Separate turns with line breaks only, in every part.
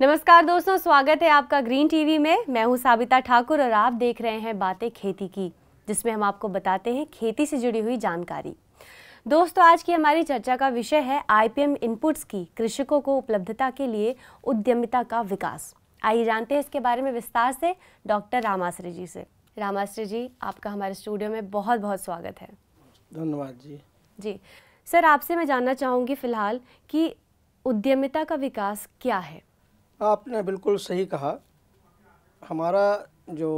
नमस्कार दोस्तों स्वागत है आपका ग्रीन टीवी में मैं हूं साबिता ठाकुर और आप देख रहे हैं बातें खेती की जिसमें हम आपको बताते हैं खेती से जुड़ी हुई जानकारी दोस्तों आज की हमारी चर्चा का विषय है आईपीएम इनपुट्स की कृषकों को उपलब्धता के लिए उद्यमिता का विकास आइए जानते हैं इसके बारे में विस्तार से डॉक्टर रामाश्री जी से रामाश्री जी आपका हमारे स्टूडियो में बहुत बहुत स्वागत है
धन्यवाद जी
जी सर आपसे मैं जानना चाहूँगी फिलहाल कि उद्यमिता का विकास क्या है
आपने बिल्कुल सही कहा हमारा जो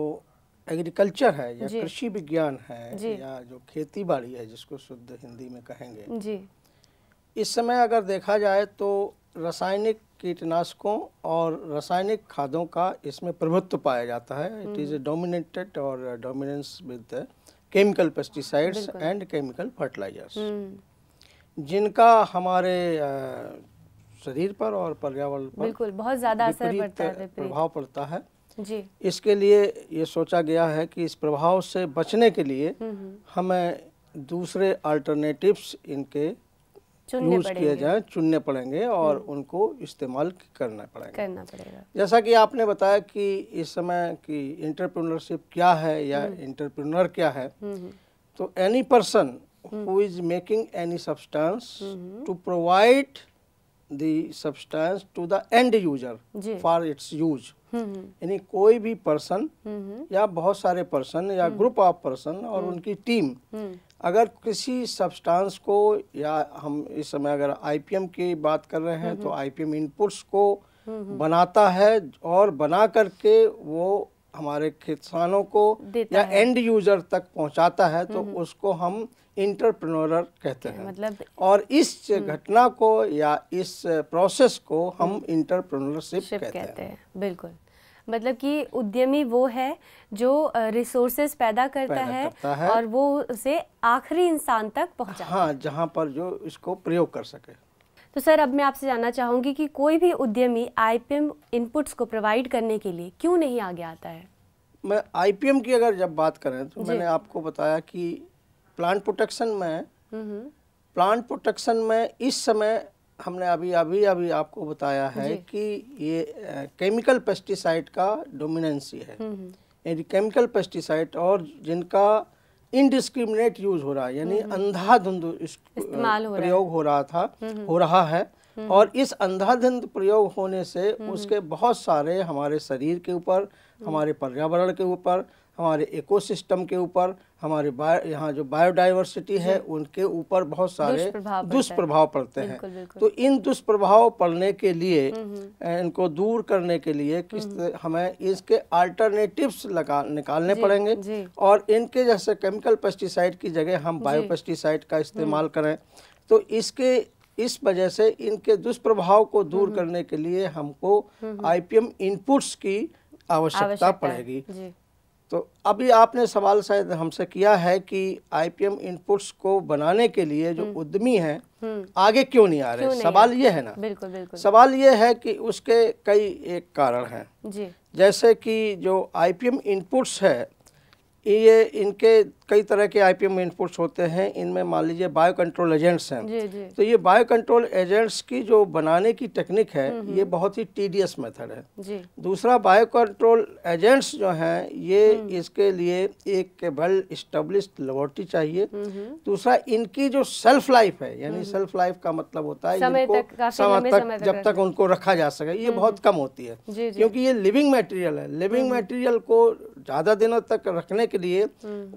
एग्रीकल्चर है या कृषि विज्ञान है या जो खेती बाड़ी है जिसको शुद्ध हिंदी में कहेंगे जी इस समय अगर देखा जाए तो रासायनिक कीटनाशकों और रासायनिक खादों का इसमें प्रभुत्व पाया जाता है इट इज़ डोमिनेटेड और dominance with chemical pesticides and chemical fertilisers जिनका हमारे शरीर पर और पर्यावरण पर बिल्कुल
बहुत ज़्यादा असर पड़ता है प्रभाव पड़ता है जी
इसके लिए ये सोचा गया है कि इस प्रभाव से बचने के लिए हम्म, हम्म। हमें दूसरे अल्टरनेटिव्स इनके यूज किए जाए चुनने पड़ेंगे और हम्म। उनको इस्तेमाल करना पड़ेगा
करना पड़ेगा
जैसा कि आपने बताया कि इस समय की इंटरप्रिनरशिप क्या है या इंटरप्रिनर क्या है तो any person who is making any substance to provide the substance to the end user for its use hmm, hmm. यानी कोई भी पर्सन हम्म, या बहुत सारे पर्सन या ग्रुप ऑफ पर्सन और उनकी टीम अगर किसी सब्सटेंस को या हम इस समय अगर आईपीएम की बात कर रहे हैं तो आईपीएम इनपुट्स को बनाता है और बना करके वो हमारे किसानों को या एंड यूजर तक पहुंचाता है तो हम्म। उसको हम इंटरप्रनोर कहते हैं मतलब और इस हम्म। घटना को या इस प्रोसेस को हम इंटरप्रनोरशिप हम्म। कहते, कहते हैं
बिल्कुल मतलब कि उद्यमी वो है जो रिसोर्सेज पैदा करता, पैदा है, करता है और वो उसे आखिरी इंसान तक पहुंचाता
हाँ जहाँ पर जो इसको प्रयोग कर सके
तो सर अब मैं आपसे जानना चाहूँगी कि कोई भी उद्यमी आईपीएम इनपुट्स को प्रोवाइड करने के लिए क्यों नहीं आगे आता है
मैं आईपीएम की अगर जब बात करें तो मैंने आपको बताया कि प्लांट प्रोटेक्शन में
प्लांट
हम्म, प्रोटेक्शन हम्म। में इस समय हमने अभी अभी अभी आपको बताया है कि ये केमिकल पेस्टिसाइड का डोमिनेंसी है
यानी
केमिकल पेस्टिसाइड और जिनका इनडिस्क्रिमिनेट यूज हो रहा है यानी हम्म। अंधाधुंध प्रयोग हो रहा था हम्म। हो रहा है हम्म। और इस अंधाधुंध प्रयोग होने से उसके बहुत सारे हमारे शरीर के ऊपर हमारे पर्यावरण के ऊपर हमारे इकोसिस्टम के ऊपर हमारे यहाँ जो बायोडाइवर्सिटी है उनके ऊपर बहुत सारे दुष्प्रभाव पड़ते हैं तो इन दुष्प्रभाव पड़ने के लिए हम्म, हम्म। इनको दूर करने के लिए हम्म। किस हमें इसके अल्टरनेटिव्स लगा निकालने पड़ेंगे और इनके जैसे केमिकल पेस्टिसाइड की जगह हम बायो पेस्टिसाइड का इस्तेमाल करें तो इसके इस वजह से इनके दुष्प्रभाव को दूर करने के लिए हमको आईपीएम इनपुट्स की आवश्यकता पड़ेगी तो अभी आपने सवाल शायद हमसे किया है कि आईपीएम इनपुट्स को बनाने के लिए जो हम्म। उद्यमी हैं हम्म। आगे क्यों नहीं आ रहे नहीं सवाल ये है ना
बिल्कुल बिल्कुल
सवाल ये है कि उसके कई एक कारण हैं जी जैसे कि जो आईपीएम इनपुट्स है ये इनके कई तरह के आईपीएम इनपुट्स होते हैं इनमें मान लीजिए बायो कंट्रोल एजेंट्स हैं जी, जी. तो ये बायो कंट्रोल एजेंट्स की जो बनाने की टेक्निक है हम्म, हम्म। ये बहुत ही टीडियस मेथड है जी. दूसरा बायो कंट्रोल एजेंट्स जो हैं ये हम्म। इसके लिए एक वेल इस्टब्लिश लेबोरेटरी चाहिए दूसरा इनकी जो सेल्फ लाइफ है यानी सेल्फ लाइफ का मतलब होता है इनको समय तक जब तक उनको रखा जा सके ये बहुत कम होती है क्योंकि ये लिविंग मटेरियल है लिविंग मटेरियल को ज़्यादा दिनों तक रखने के लिए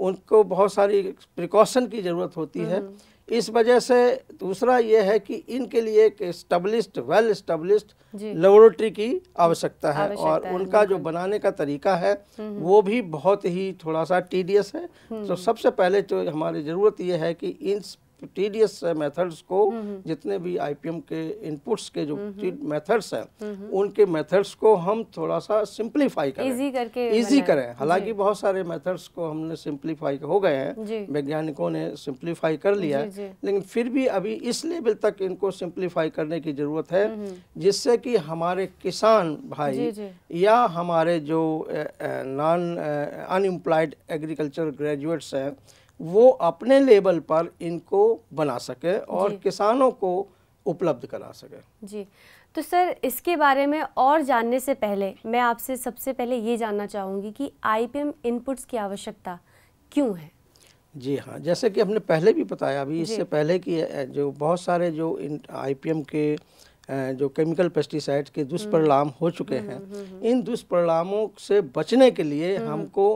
उनको बहुत सारी प्रिकॉशन की ज़रूरत होती है हम्म। इस वजह से दूसरा ये है कि इनके लिए एक स्टबलिस्ट वेल स्टबलिस्ट लेबोरेटरी की आवश्यकता है और है, उनका जो बनाने का तरीका है हम्म। वो भी बहुत ही थोड़ा सा टीडियस है तो हम्म। सबसे पहले जो तो हमारी ज़रूरत ये है कि इन टीडियस मेथड्स को हम्म, हम्म। जितने भी आईपीएम के इनपुट्स के जो मेथड्स हम्म, हैं उनके मेथड्स को हम थोड़ा सा सिंपलीफाई करें इजी
करके इजी करें हालांकि
बहुत सारे मेथड्स को हमने सिंपलीफाई हो गए हैं वैज्ञानिकों ने सिंप्लीफाई कर लिया है लेकिन फिर भी अभी इस लेवल तक इनको सिंप्लीफाई करने की ज़रूरत है जिससे कि हमारे किसान भाई या हमारे जो नॉन अनएम्प्लॉयड एग्रीकल्चर ग्रेजुएट्स हैं वो अपने लेवल पर इनको बना सके और किसानों को उपलब्ध करा सके
जी तो सर इसके बारे में और जानने से पहले मैं आपसे सबसे पहले ये जानना चाहूँगी कि आईपीएम इनपुट्स की आवश्यकता क्यों है
जी हाँ जैसे कि हमने पहले भी बताया अभी इससे पहले कि जो बहुत सारे जो इन आईपीएम के जो केमिकल पेस्टिसाइड के हम्म। दुष्परिणाम हो चुके हम्म, हैं हम्म, इन दुष्परिणामों से बचने के लिए हमको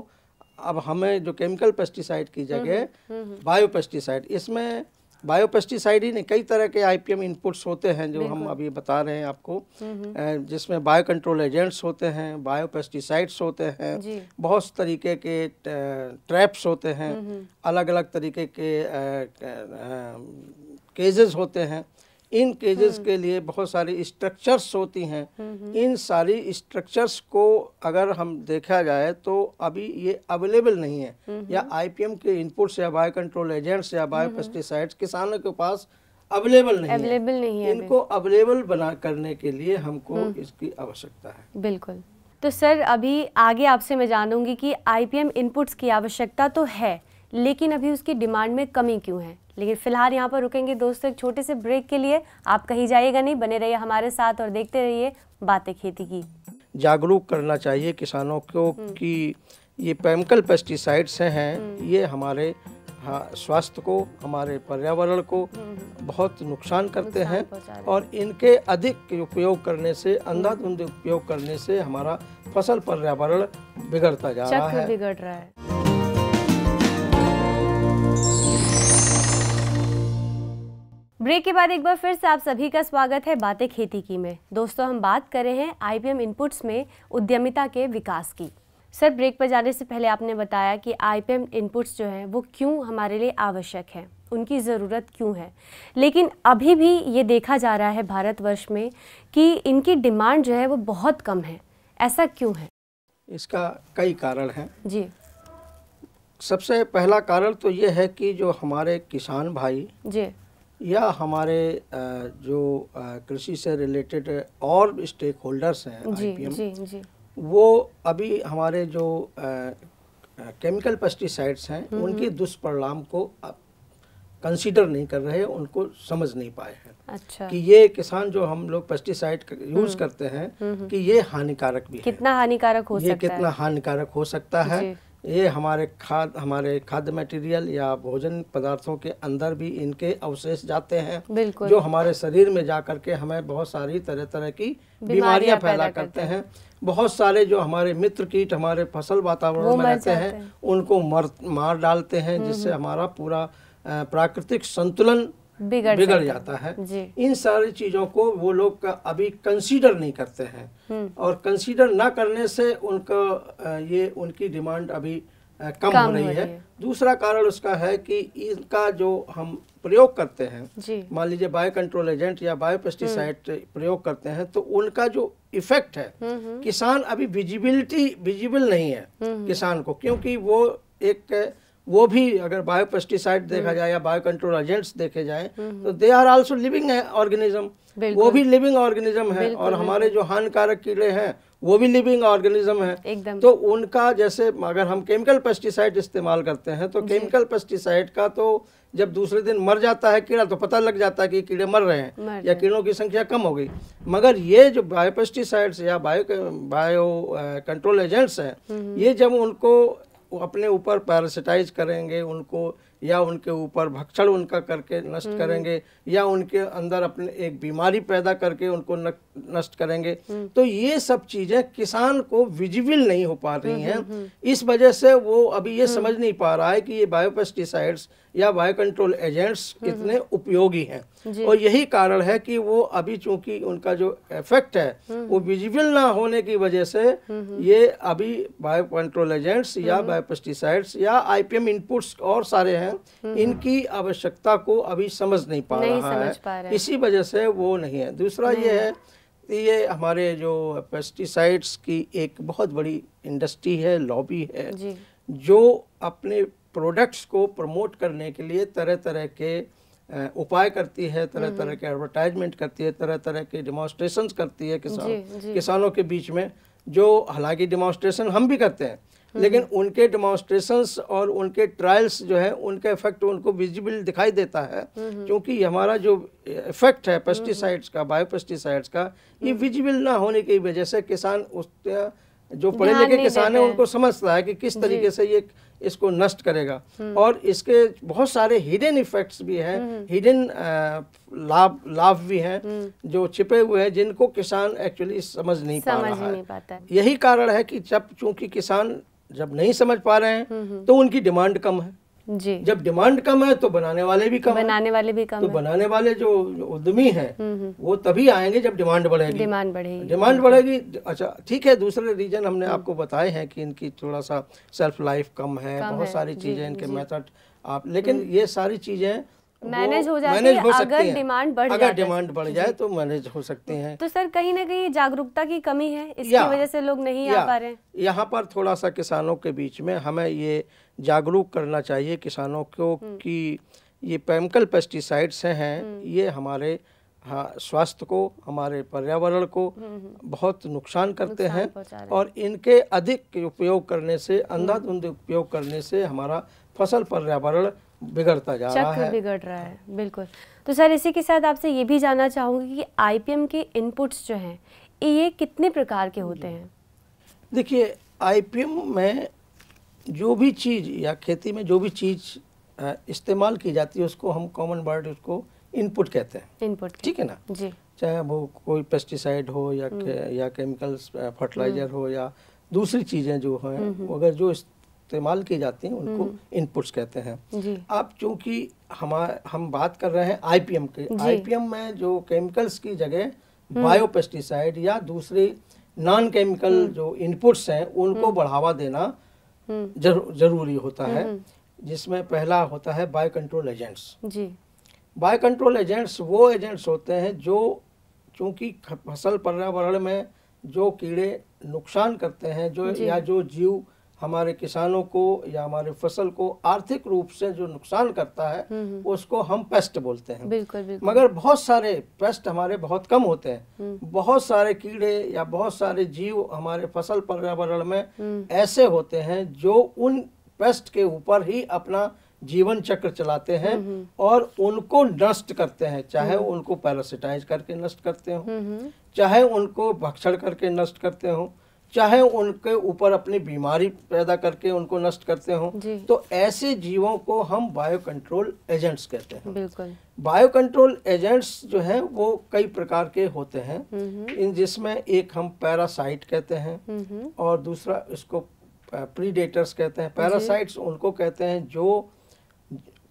अब हमें जो केमिकल पेस्टिसाइड की जगह
hmm, hmm, hmm.
Bio pesticide इसमें बायो पेस्टिसाइड ही नहीं कई तरह के आईपीएम इनपुट्स होते हैं जो हम अभी बता रहे हैं आपको जिसमें बायो कंट्रोल एजेंट्स होते हैं बायो पेस्टिसाइड्स होते हैं बहुत तरीके के ट्रैप्स होते हैं अलग अलग तरीके के केजेस होते हैं इन केजेस हम्म। के लिए बहुत सारी स्ट्रक्चर्स होती हैं हम्म, हम्म। इन सारी स्ट्रक्चर्स को अगर हम देखा जाए तो अभी ये अवेलेबल नहीं है या आईपीएम के इनपुट से बायो कंट्रोल एजेंट्स या बायो पेस्टिसाइड्स किसानों के पास अवेलेबल नहीं अवेलेबल
नहीं है इनको
अवेलेबल बना करने के लिए हमको इसकी आवश्यकता है
बिल्कुल तो सर अभी आगे आपसे मैं जानूंगी कि आईपीएम इनपुट्स की आवश्यकता तो है लेकिन अभी उसकी डिमांड में कमी क्यों है लेकिन फिलहाल यहाँ पर रुकेंगे दोस्तों एक छोटे से ब्रेक के लिए आप कहीं जाइएगा नहीं बने रहिए हमारे साथ और देखते रहिए बातें खेती की
जागरूक करना चाहिए किसानों को हम्म। कि ये पेमिकल पेस्टिसाइड्स हैं हम्म। ये हमारे हाँ, स्वास्थ्य को हमारे पर्यावरण को हम्म। बहुत नुकसान करते हैं और इनके अधिक उपयोग करने से अंधाधुंध उपयोग करने से हमारा फसल पर्यावरण बिगड़ता जा रहा है
बिगड़ रहा है ब्रेक के बाद एक बार फिर से आप सभी का स्वागत है बातें खेती की में दोस्तों हम बात कर रहे हैं आईपीएम इनपुट्स में उद्यमिता के विकास की सर ब्रेक पर जाने से पहले आपने बताया कि आईपीएम इनपुट्स जो हैं वो क्यों हमारे लिए आवश्यक हैं उनकी ज़रूरत क्यों है लेकिन अभी भी ये देखा जा रहा है भारतवर्ष में कि इनकी डिमांड जो है वो बहुत कम है ऐसा क्यों है
इसका कई कारण है जी सबसे पहला कारण तो ये है कि जो हमारे किसान भाई जी या हमारे जो कृषि से रिलेटेड और स्टेक होल्डर्स हैं आईपीएम जी, जी. वो अभी हमारे जो केमिकल पेस्टिसाइड्स हैं हम्म, उनके हम्म। दुष्परिणाम को कंसीडर नहीं कर रहे उनको समझ नहीं पाए हैं अच्छा। कि ये किसान जो हम लोग पेस्टिसाइड हम्म। यूज करते हैं कि ये हानिकारक भी
कितना हानिकारक हो ये सकता कितना
हानिकारक हो सकता है ये हमारे खाद हमारे खाद्य मटेरियल या भोजन पदार्थों के अंदर भी इनके अवशेष जाते हैं जो हमारे शरीर में जा करके हमें बहुत सारी तरह तरह की बीमारियां फैला करते हैं बहुत सारे जो हमारे मित्र कीट हमारे फसल वातावरण में रहते हैं उनको मर मार डालते हैं हम्म, जिससे हम्म। हमारा पूरा प्राकृतिक संतुलन
बिगड़, बिगड़ जाता
है इन सारी चीज़ों को वो लोग अभी कंसीडर नहीं करते हैं हम्म। और कंसीडर ना करने से उनका ये उनकी डिमांड अभी कम, कम हो रही है, है। दूसरा कारण उसका है कि इनका जो हम प्रयोग करते हैं मान लीजिए बायो कंट्रोल एजेंट या बायो पेस्टिसाइड हम्म। प्रयोग करते हैं तो उनका जो इफेक्ट है हम्म, किसान अभी विजिबिलिटी विजिबल नहीं है किसान को क्योंकि वो एक वो भी अगर बायो पेस्टिसाइड देखा हम्म। जाए या बायो कंट्रोल एजेंट्स देखे जाए हम्म, हम्म। तो they are also living organism वो भी लिविंग ऑर्गेनिज्म है और हमारे जो हानिकारक कीड़े हैं वो भी लिविंग ऑर्गेनिज्म है तो उनका जैसे अगर हम केमिकल पेस्टिसाइड इस्तेमाल करते हैं तो केमिकल पेस्टिसाइड का तो जब दूसरे दिन मर जाता है कीड़ा तो पता लग जाता है कि कीड़े मर रहे हैं या कीड़ों की संख्या कम हो गई मगर ये जो बायोपेस्टिसाइड्स या बायो बायो कंट्रोल एजेंट्स हैं ये जब उनको अपने ऊपर पैरासिटाइज करेंगे उनको या उनके ऊपर भक्षण उनका करके नष्ट हम्म। करेंगे या उनके अंदर अपने एक बीमारी पैदा करके उनको नष्ट करेंगे हम्म। तो ये सब चीजें किसान को विजिबल नहीं हो पा रही हम्म, हैं इस वजह से वो अभी ये समझ नहीं पा रहा है कि ये बायोपेस्टिसाइड्स या बायो कंट्रोल एजेंट्स कितने उपयोगी हैं और यही कारण है कि वो अभी चूंकि उनका जो इफेक्ट है वो विजिबल ना होने की वजह से ये अभी बायो कंट्रोल एजेंट्स या बायोपेस्टिसाइड्स या आईपीएम इनपुट्स और सारे हैं हैं हम्म, हम्म। इनकी आवश्यकता को अभी समझ नहीं पा नहीं रहा है इसी वजह से वो नहीं है दूसरा नहीं। ये है ये हमारे जो पेस्टिसाइड्स की एक बहुत बड़ी इंडस्ट्री है लॉबी है जी। जो अपने प्रोडक्ट्स को प्रमोट करने के लिए तरह तरह के उपाय करती है तरह तरह हम्म। के एडवर्टाइजमेंट करती है तरह तरह के डिमॉन्स्ट्रेशन करती है किसान किसानों के बीच में जो हालांकि डिमॉन्स्ट्रेशन हम भी करते हैं लेकिन उनके डेमोन्स्ट्रेशंस और उनके ट्रायल्स जो है उनका इफेक्ट उनको विजिबल दिखाई देता है क्योंकि हमारा जो इफेक्ट है पेस्टिसाइड्स का बायोपेस्टिसाइड्स का ये विजिबल ना होने की वजह से किसान उस जो पढ़े लिखे किसान है उनको समझता है कि किस तरीके से ये इसको नष्ट करेगा हम्म। और इसके बहुत सारे हिडन इफेक्ट्स भी हैं हिडन लाभ लाभ भी हैं हम्म। जो छिपे हुए हैं जिनको किसान एक्चुअली समझ नहीं समझ पा रहा नहीं है यही कारण है कि जब चूंकि किसान जब नहीं समझ पा रहे हैं हम्म, हम्म। तो उनकी डिमांड कम है जी जब डिमांड कम है तो बनाने वाले भी कम
बनाने वाले भी कम तो
बनाने वाले जो उद्यमी हैं हम्म, वो तभी आएंगे जब डिमांड बढ़ेगी डिमांड
बढ़ेगी डिमांड
बढ़ेगी अच्छा ठीक है दूसरे रीजन हमने आपको बताए हैं कि इनकी थोड़ा सा सेल्फ लाइफ कम है बहुत सारी चीजें इनके मेथड आप लेकिन ये सारी चीजें मैनेज हो जाती अगर डिमांड बढ़ अगर डिमांड बढ़ जाए तो मैनेज हो सकते हैं
तो सर कहीं ना कहीं जागरूकता की कमी है इसकी वजह से लोग नहीं आ पा रहे
यहाँ पर थोड़ा सा किसानों के बीच में हमें ये जागरूक करना चाहिए किसानों को हम्म। कि ये पेमिकल पेस्टिसाइड्स हैं हम्म। ये हमारे हाँ स्वास्थ्य को हमारे पर्यावरण को हम्म, बहुत नुकसान करते हैं और इनके अधिक उपयोग करने से अंधाधुंध उपयोग करने से हमारा फसल पर्यावरण बिगड़ता जा रहा है
बिगड़ रहा है बिल्कुल तो सर इसी के साथ आपसे ये भी जानना चाहूँगी कि आईपीएम के इनपुट्स जो हैं ये कितने प्रकार के होते हैं
देखिए आईपीएम में जो भी चीज़ या खेती में जो भी चीज़ इस्तेमाल की जाती है उसको हम कॉमन वर्ड उसको इनपुट कहते हैं
इनपुट ठीक है ना जी
चाहे वो कोई पेस्टिसाइड हो या हम्म। के, या केमिकल्स हम्म। फर्टिलाइजर हो या दूसरी चीज़ें जो हैं हम्म, अगर जो इस्तेमाल की जाती हैं उनको इनपुट्स हम्म। कहते हैं अब चूंकि हम हम बात कर रहे हैं आईपीएम के आईपीएम में जो केमिकल्स की जगह बायोपेस्टिसाइड हम्म। या दूसरे नॉन केमिकल हम्म। जो इनपुट्स हैं उनको बढ़ावा देना जरूरी होता है जिसमें पहला होता है bio control agents bio control agents वो एजेंट्स होते हैं जो चूंकि फसल पर्यावरण में जो कीड़े नुकसान करते हैं जो या जो जीव हमारे किसानों को या हमारे फसल को आर्थिक रूप से जो नुकसान करता है हम्म, हम्म। उसको हम पेस्ट बोलते हैं बिल्कुल, बिल्कुल। मगर बहुत सारे पेस्ट हमारे बहुत कम होते हैं हम्म। बहुत सारे कीड़े या बहुत सारे जीव हमारे फसल पर्यावरण में ऐसे होते हैं जो उन पेस्ट के ऊपर ही अपना जीवन चक्र चलाते हैं और उनको नष्ट करते हैं चाहे उनको पैरासिटाइज करके नष्ट करते हो चाहे उनको भक्षण करके नष्ट करते हो चाहे उनके ऊपर अपनी बीमारी पैदा करके उनको नष्ट करते हों तो ऐसे जीवों को हम बायो कंट्रोल एजेंट्स कहते हैं बायो कंट्रोल एजेंट्स जो है वो कई प्रकार के होते हैं हम्म, हम्म। इन जिसमें एक हम पैरासाइट कहते हैं हम्म, और दूसरा इसको प्रीडेटर्स कहते हैं पैरासाइट्स उनको कहते हैं जो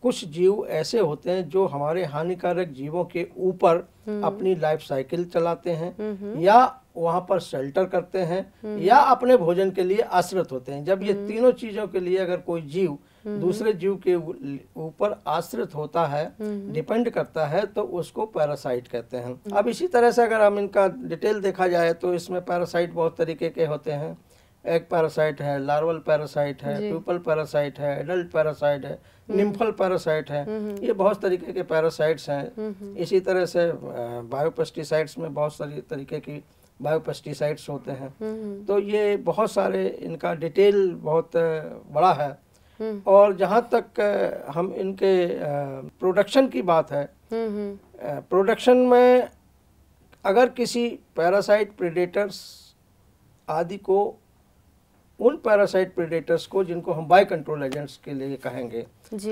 कुछ जीव ऐसे होते हैं जो हमारे हानिकारक जीवों के ऊपर अपनी लाइफ साइकिल चलाते हैं या वहाँ पर शेल्टर करते हैं हम्म। या अपने भोजन के लिए आश्रित होते हैं जब ये हम्म। तीनों चीजों के लिए अगर कोई जीव हम्म। दूसरे जीव के ऊपर आश्रित होता है डिपेंड करता है तो उसको पैरासाइट कहते हैं अब इसी तरह से अगर हम इनका डिटेल देखा जाए तो इसमें पैरासाइट बहुत तरीके के होते हैं एग पैरासाइट है लार्वल पैरासाइट है प्यूपल पैरासाइट है एडल्ट पैरासाइट है निम्फल पैरासाइट है ये बहुत तरीके के पैरासाइट्स हैं इसी तरह से बायोपेस्टिसाइड्स में बहुत सारी तरीके की बायोपेस्टिसाइड्स होते हैं हम्म, हम्म। तो ये बहुत सारे इनका डिटेल बहुत बड़ा है हम्म। और जहाँ तक हम इनके प्रोडक्शन की बात है प्रोडक्शन में अगर किसी पैरासाइट प्रेडेटर्स आदि को उन पैरासाइट प्रेडेटर्स को जिनको हम बाय कंट्रोल एजेंट्स के लिए कहेंगे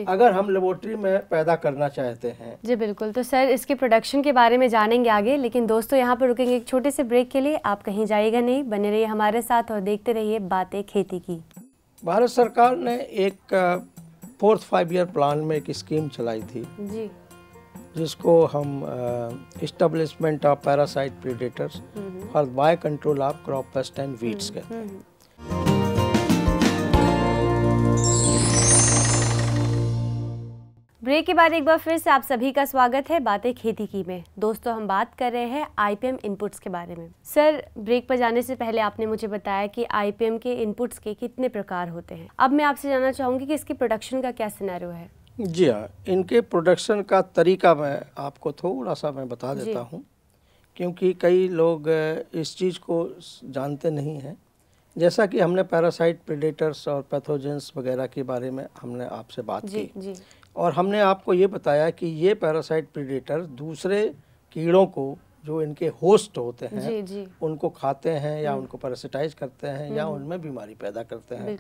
अगर हम लेबोरेटरी में पैदा करना चाहते हैं
जी बिल्कुल तो सर इसके प्रोडक्शन के बारे में जानेंगे आगे लेकिन दोस्तों यहाँ पर रुकेंगे एक छोटे से ब्रेक के लिए आप कहीं जाएगा नहीं बने रहिए हमारे साथ और देखते रहिए बातें खेती की भारत
सरकार ने एक फोर्थ फाइव ईयर प्लान में एक स्कीम चलाई थी जी जिसको हम इस्टेब्लिशमेंट ऑफ पैरासाइट प्रीडेटर्स और bio control of crop pest and weeds कहते हैं हम्म।
ब्रेक के बाद एक बार फिर से आप सभी का स्वागत है बातें खेती की में दोस्तों हम बात कर रहे हैं आईपीएम इनपुट्स के बारे में सर ब्रेक पर जाने से पहले आपने मुझे बताया कि आईपीएम के इनपुट्स के कितने प्रकार होते हैं अब मैं आपसे जानना चाहूँगी कि इसके प्रोडक्शन का क्या सिनेरियो है
जी हाँ इनके प्रोडक्शन का तरीका मैं आपको थोड़ा सा मैं बता देता हूँ क्योंकि कई लोग इस चीज़ को जानते नहीं हैं जैसा कि हमने पैरासाइट प्रेडेटर्स और पैथोजेंस वगैरह के बारे में हमने आपसे बात जी, की जी। और हमने आपको ये बताया कि ये पैरासाइट प्रीडेटर दूसरे कीड़ों को जो इनके होस्ट होते हैं जी, जी. उनको खाते हैं या हम्म। उनको पैरासिटाइज करते हैं या हम्म। उनमें बीमारी पैदा करते हैं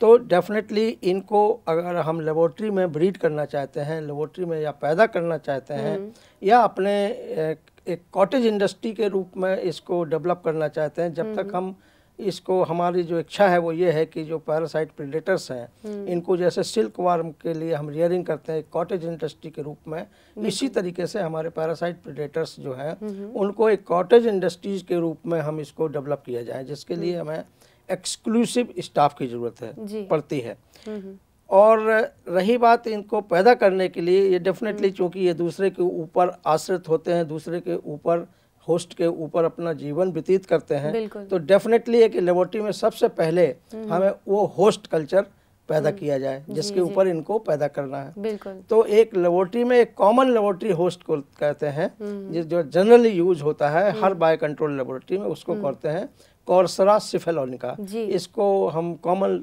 तो डेफिनेटली इनको अगर हम लेबोरेटरी में ब्रीड करना चाहते हैं लेबोरेटरी में या पैदा करना चाहते हैं हम्म। या अपने एक कॉटेज इंडस्ट्री के रूप में इसको डेवलप करना चाहते हैं जब तक हम इसको हमारी जो इच्छा है वो ये है कि जो पैरासाइट प्रिडेटर्स हैं हम्म। इनको जैसे सिल्क वार्म के लिए हम रियरिंग करते हैं कॉटेज इंडस्ट्री के रूप में इसी तरीके से हमारे पैरासाइट प्रिडेटर्स जो हैं हम्म। उनको एक कॉटेज इंडस्ट्रीज के रूप में हम इसको डेवलप किया जाए जिसके लिए हम्म। हमें एक्सक्लूसिव स्टाफ की ज़रूरत है पड़ती है और रही बात इनको पैदा करने के लिए ये डेफिनेटली चूँकि ये दूसरे के ऊपर आश्रित होते हैं दूसरे के ऊपर होस्ट के ऊपर अपना जीवन व्यतीत करते हैं तो डेफिनेटली एक लेबोरेटरी में सबसे पहले हम्म। हमें वो होस्ट कल्चर पैदा हम्म। किया जाए जिसके ऊपर इनको पैदा करना है तो एक लेबोरेटरी में एक कॉमन लेबोरेटरी होस्ट को कहते हैं हम्म। जिस जो जनरली यूज होता है हर बायो कंट्रोल लेबोरेटरी में उसको करते हैं कॉर्सरा सिफेलोनिका इसको हम कॉमन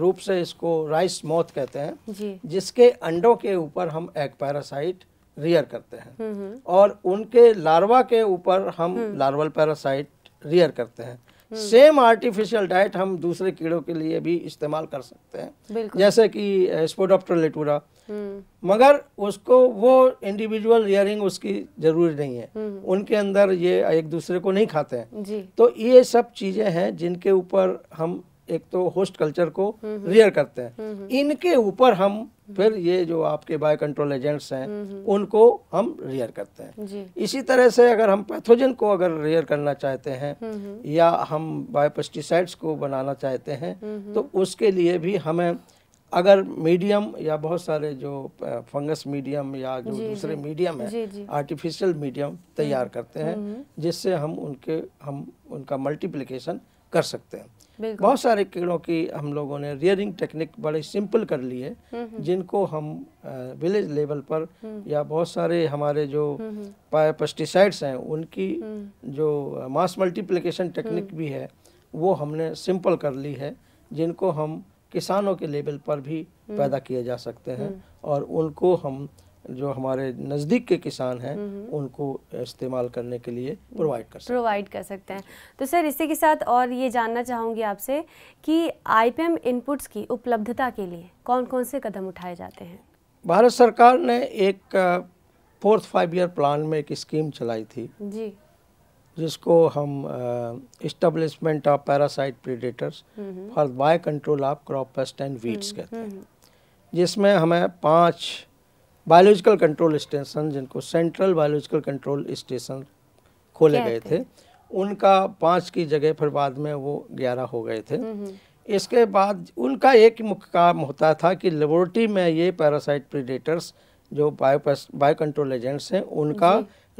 रूप से इसको राइस मौत कहते हैं जिसके अंडों के ऊपर हम एक पैरासाइट रियर करते हैं हम्म, हम्म। और उनके लार्वा के ऊपर हम लार्वल पैरासाइट रियर करते हैं सेम आर्टिफिशियल डाइट हम दूसरे कीड़ों के लिए भी इस्तेमाल कर सकते हैं जैसे कि स्पोडोप्टर हम्म। लेटूरा मगर उसको वो इंडिविजुअल रियरिंग उसकी जरूरी नहीं है उनके अंदर ये एक दूसरे को नहीं खाते हैं तो ये सब चीज़ें हैं जिनके ऊपर हम एक तो होस्ट कल्चर को हम्म, हम्म। रियर करते हैं हम्म, इनके ऊपर हम फिर ये जो आपके बायो कंट्रोल एजेंट्स हैं उनको हम रियर करते हैं इसी तरह से अगर हम पैथोजन को अगर रियर करना चाहते हैं या हम बायोपेस्टिसाइड्स को बनाना चाहते हैं तो उसके लिए भी हमें अगर मीडियम या बहुत सारे जो फंगस मीडियम या जो दूसरे मीडियम है आर्टिफिशियल मीडियम तैयार करते हैं जिससे हम उनके हम उनका मल्टीप्लिकेशन कर सकते हैं बहुत सारे कीड़ों की हम लोगों ने रियरिंग टेक्निक बड़े सिंपल कर ली है हम्म, हम्म। जिनको हम विलेज लेवल पर हम्म। या बहुत सारे हमारे जो पेस्टिसाइड्स हैं उनकी जो मास मल्टीप्लिकेशन टेक्निक भी है वो हमने सिंपल कर ली है जिनको हम किसानों के लेवल पर भी पैदा किए जा सकते हैं और उनको हम जो हमारे नज़दीक के किसान हैं हम्म, हम्म। उनको इस्तेमाल करने के लिए प्रोवाइड कर
सकते प्रोवाइड कर सकते हैं तो सर इसी के साथ और ये जानना चाहूँगी आपसे कि आईपीएम इनपुट्स की उपलब्धता के लिए कौन कौन से कदम उठाए जाते हैं
भारत सरकार ने एक फोर्थ फाइव ईयर प्लान में एक स्कीम चलाई थी जी जिसको हम establishment of parasite predators for bio control of crop pest and weeds कहते हैं हम्म, जिसमें हमें पाँच बायोलॉजिकल कंट्रोल स्टेशन जिनको सेंट्रल बायोलॉजिकल कंट्रोल स्टेशन खोले गए थे उनका पाँच की जगह फिर बाद में वो ग्यारह हो गए थे हम्म,
हम्म।
इसके बाद उनका एक मुख्य काम होता था कि लेबोरेटरी में ये पैरासाइट प्रीडेटर्स जो बायो बायो कंट्रोल एजेंट्स हैं उनका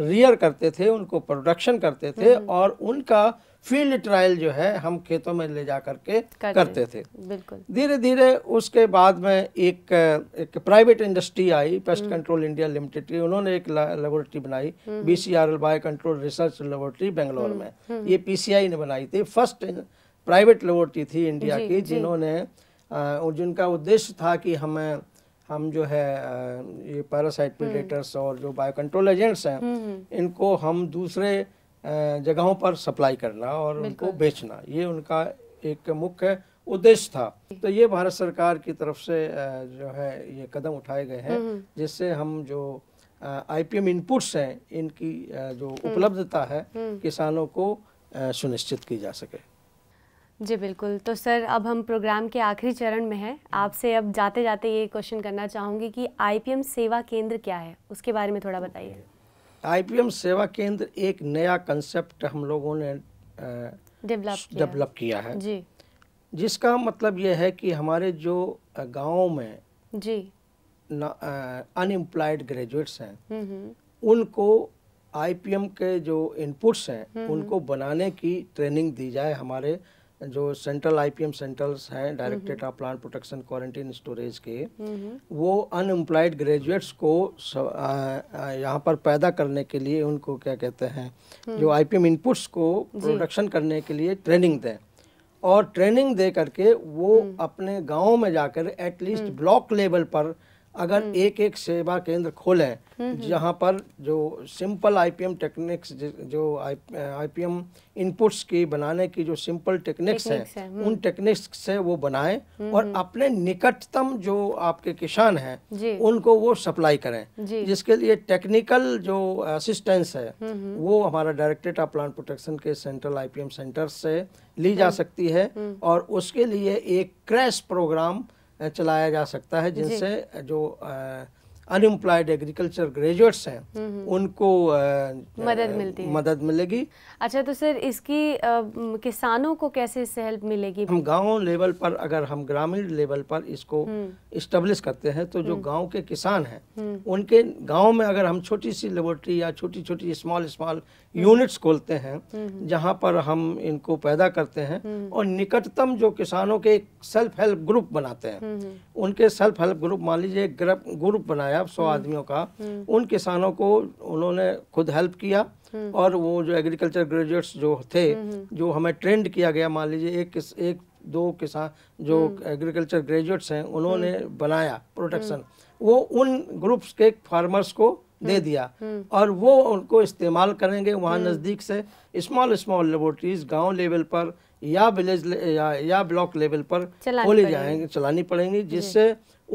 रियर करते थे उनको प्रोडक्शन करते थे हम्म, हम्म। और उनका फील्ड ट्रायल जो है हम खेतों में ले जा करके कर करते थे बिल्कुल धीरे धीरे उसके बाद में एक एक private industry I pest control India limited की उन्होंने एक लेबोरेटरी बनाई B C R L bio control research laboratory Bangalore में हम्म। ये पी सी आई ने बनाई थी फर्स्ट प्राइवेट लेबोरेटरी थी इंडिया की जिन्होंने जिनका उद्देश्य था कि हमें हम जो है ये पैरासाइट प्रीडेटर्स हम्म। और जो बायो कंट्रोल एजेंट्स हैं हम्म, हम्म। इनको हम दूसरे जगहों पर सप्लाई करना और उनको बेचना ये उनका एक मुख्य उद्देश्य था तो ये भारत सरकार की तरफ से जो है ये कदम उठाए गए हैं जिससे हम जो आईपीएम इनपुट्स हैं इनकी जो उपलब्धता है किसानों को सुनिश्चित की जा सके
जी बिल्कुल तो सर अब हम प्रोग्राम के आखिरी चरण में हैं आपसे अब जाते जाते ये क्वेश्चन करना चाहूँगी कि आईपीएम सेवा केंद्र क्या है उसके बारे में थोड़ा बताइए
आईपीएम सेवा केंद्र एक नया कंसेप्ट हम लोगों ने
डेवलप डेवलप किया है जी
जिसका मतलब यह है कि हमारे जो गाँव में जी अनएम्प्लॉयड ग्रेजुएट्स हैं उनको आईपीएम के जो इनपुट्स हैं उनको बनाने की ट्रेनिंग दी जाए हमारे जो सेंट्रल आईपीएम सेंट्रल्स हैं directorate of plant protection quarantine storage के वो अनएम्प्लॉयड ग्रेजुएट्स को यहाँ पर पैदा करने के लिए उनको क्या कहते हैं जो आईपीएम हम्म। इनपुट्स को प्रोडक्शन करने के लिए ट्रेनिंग दें और ट्रेनिंग दे करके वो हम्म। अपने गाँव में जाकर एटलीस्ट ब्लॉक लेवल पर अगर हम्म। एक एक सेवा केंद्र खोले हम्म, हम्म। जहाँ पर जो सिंपल आईपीएम टेक्निक्स जो आईपीएम इनपुट्स की बनाने की जो सिंपल टेक्निक्स है, है उन टेक्निक्स से वो बनाए और अपने निकटतम जो आपके किसान हैं उनको वो सप्लाई करें जिसके लिए टेक्निकल जो असिस्टेंस है वो हमारा डायरेक्टरेट ऑफ प्लांट प्रोटेक्शन के सेंट्रल आईपीएम सेंटर से ली जा सकती है और उसके लिए एक क्रैश प्रोग्राम चलाया जा सकता है जिनसे जो अनएम्प्लॉयड एग्रीकल्चर ग्रेजुएट्स हैं हम्म, हम्म। उनको मदद मिलती है मदद मिलेगी
अच्छा तो सर इसकी किसानों को कैसे इससे हेल्प मिलेगी हम
गाँव लेवल पर अगर हम ग्रामीण लेवल पर इसको इस्टेब्लिश हम्म। करते हैं तो जो गाँव के किसान हैं उनके गाँव में अगर हम छोटी सी लेबोरेटरी या छोटी छोटी स्मॉल स्मॉल यूनिट्स खोलते हैं जहाँ पर हम इनको पैदा करते हैं और निकटतम जो किसानों के सेल्फ हेल्प ग्रुप बनाते हैं उनके सेल्फ हेल्प ग्रुप मान लीजिए ग्रुप बनाया है सौ हम्म। आदमियों का हम्म। उन किसानों को उन्होंने खुद हेल्प किया हम्म। और वो जो एग्रीकल्चर ग्रेजुएट्स जो थे जो हमें ट्रेंड किया गया मान लीजिए एक किस एक दो किसान जो एग्रीकल्चर ग्रेजुएट्स हैं उन्होंने बनाया प्रोटेक्शन वो उन ग्रुप्स के फार्मर्स को दे दिया और वो उनको इस्तेमाल करेंगे वहाँ नज़दीक से स्मॉल स्मॉल लेबोरेटरीज गांव लेवल पर या विलेज या, या ब्लॉक लेवल पर खोली जाएंगे चलानी पड़ेंगी जिससे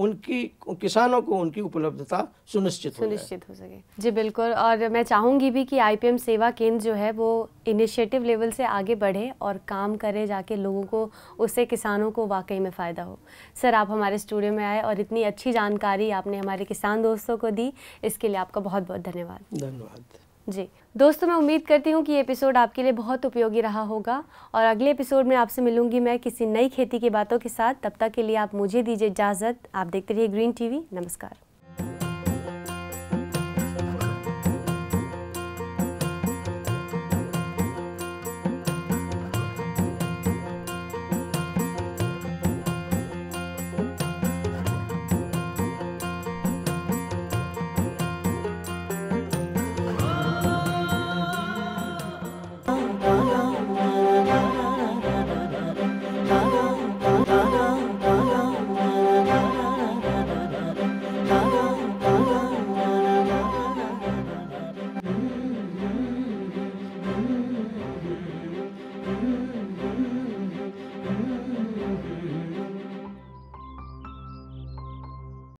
उनकी किसानों को उनकी उपलब्धता सुनिश्चित सुनिश्चित हो, हो
सके जी बिल्कुल और मैं चाहूँगी भी कि आईपीएम सेवा केंद्र जो है वो इनिशिएटिव लेवल से आगे बढ़े और काम करे जाके लोगों को उससे किसानों को वाकई में फ़ायदा हो सर आप हमारे स्टूडियो में आए और इतनी अच्छी जानकारी आपने हमारे किसान दोस्तों को दी इसके लिए आपका बहुत बहुत धन्यवाद धन्यवाद जी दोस्तों मैं उम्मीद करती हूँ कि ये एपिसोड आपके लिए बहुत उपयोगी रहा होगा और अगले एपिसोड में आपसे मिलूंगी मैं किसी नई खेती की बातों के साथ तब तक के लिए आप मुझे दीजिए इजाज़त आप देखते रहिए ग्रीन टीवी नमस्कार